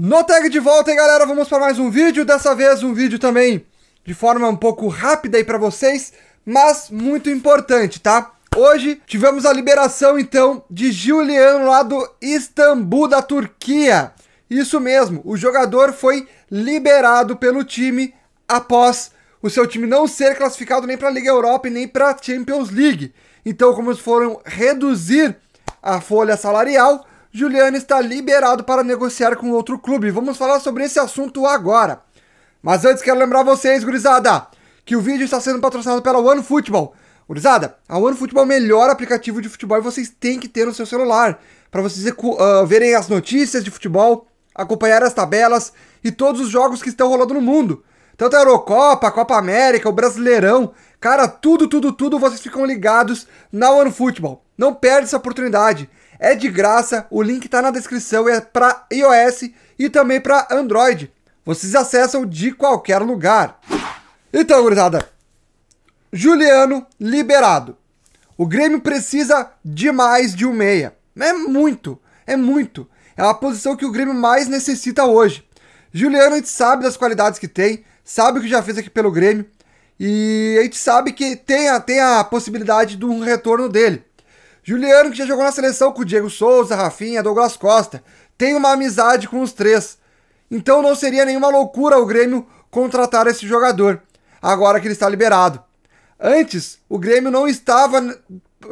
No tag de volta, hein, galera? Vamos para mais um vídeo. Dessa vez, um vídeo também de forma um pouco rápida aí para vocês, mas muito importante, tá? Hoje tivemos a liberação, então, de Julian lá do Istambul, da Turquia. Isso mesmo, o jogador foi liberado pelo time após o seu time não ser classificado nem para a Liga Europa e nem para a Champions League. Então, como eles foram reduzir a folha salarial, Juliano está liberado para negociar com outro clube. Vamos falar sobre esse assunto agora. Mas antes quero lembrar vocês, gurizada, que o vídeo está sendo patrocinado pela OneFootball. Gurizada, a OneFootball é o melhor aplicativo de futebol e vocês têm que ter no seu celular para vocês uh, verem as notícias de futebol, acompanhar as tabelas e todos os jogos que estão rolando no mundo. Tanto a Eurocopa, a Copa América, o Brasileirão, cara, tudo, tudo, tudo vocês ficam ligados na One Football. Não perde essa oportunidade. É de graça, o link está na descrição, e é para iOS e também para Android. Vocês acessam de qualquer lugar. Então, gurizada, Juliano liberado. O Grêmio precisa de mais de um meia. É muito, é muito. É a posição que o Grêmio mais necessita hoje. Juliano, a gente sabe das qualidades que tem, sabe o que já fez aqui pelo Grêmio e a gente sabe que tem a, tem a possibilidade de um retorno dele. Juliano, que já jogou na seleção com o Diego Souza, Rafinha, Douglas Costa, tem uma amizade com os três. Então não seria nenhuma loucura o Grêmio contratar esse jogador, agora que ele está liberado. Antes, o Grêmio não estava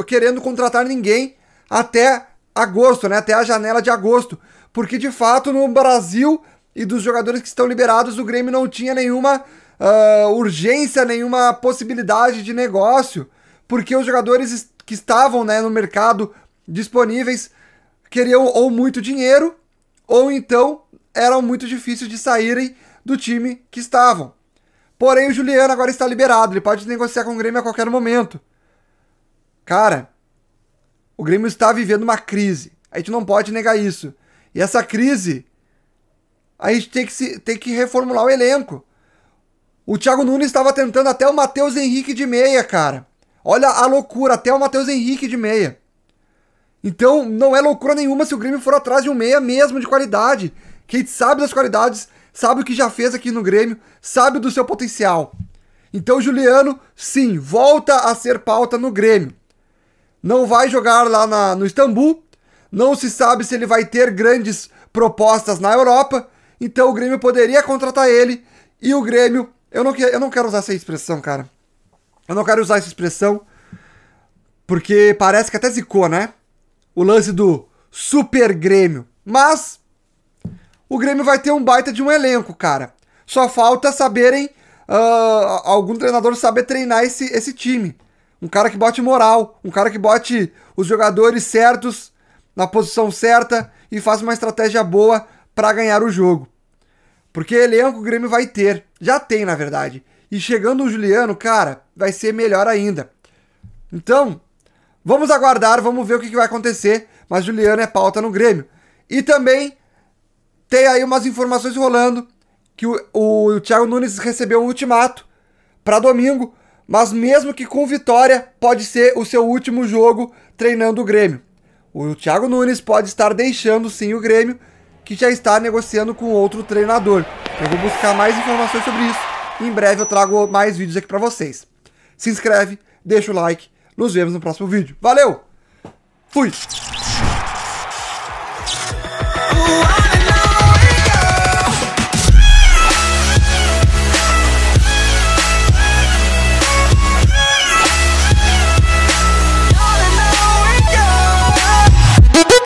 querendo contratar ninguém até agosto, né? até a janela de agosto, porque de fato no Brasil e dos jogadores que estão liberados, o Grêmio não tinha nenhuma uh, urgência, nenhuma possibilidade de negócio, porque os jogadores que estavam né, no mercado disponíveis queriam ou muito dinheiro, ou então eram muito difíceis de saírem do time que estavam. Porém, o Juliano agora está liberado, ele pode negociar com o Grêmio a qualquer momento. Cara, o Grêmio está vivendo uma crise. A gente não pode negar isso. E essa crise a gente tem que, se, tem que reformular o elenco. O Thiago Nunes estava tentando até o Matheus Henrique de meia, cara. Olha a loucura, até o Matheus Henrique de meia. Então, não é loucura nenhuma se o Grêmio for atrás de um meia mesmo de qualidade. Quem sabe das qualidades, sabe o que já fez aqui no Grêmio, sabe do seu potencial. Então, Juliano, sim, volta a ser pauta no Grêmio. Não vai jogar lá na, no Istambul. Não se sabe se ele vai ter grandes propostas na Europa. Então o Grêmio poderia contratar ele e o Grêmio. Eu não, que, eu não quero usar essa expressão, cara. Eu não quero usar essa expressão porque parece que até zicou, né? O lance do Super Grêmio. Mas o Grêmio vai ter um baita de um elenco, cara. Só falta saberem. Uh, algum treinador saber treinar esse, esse time. Um cara que bote moral, um cara que bote os jogadores certos na posição certa e faça uma estratégia boa para ganhar o jogo. Porque elenco o Grêmio vai ter, já tem na verdade. E chegando o Juliano, cara, vai ser melhor ainda. Então, vamos aguardar, vamos ver o que, vai acontecer. Mas Juliano é pauta no Grêmio. E também tem aí umas informações rolando que o, o, o Thiago Nunes recebeu um ultimato para domingo, mas mesmo que com vitória, pode ser o seu último jogo treinando o Grêmio. O Thiago Nunes pode estar deixando sim o Grêmio que já está negociando com outro treinador. Eu vou buscar mais informações sobre isso. Em breve eu trago mais vídeos aqui para vocês. Se inscreve, deixa o like. Nos vemos no próximo vídeo. Valeu! Fui!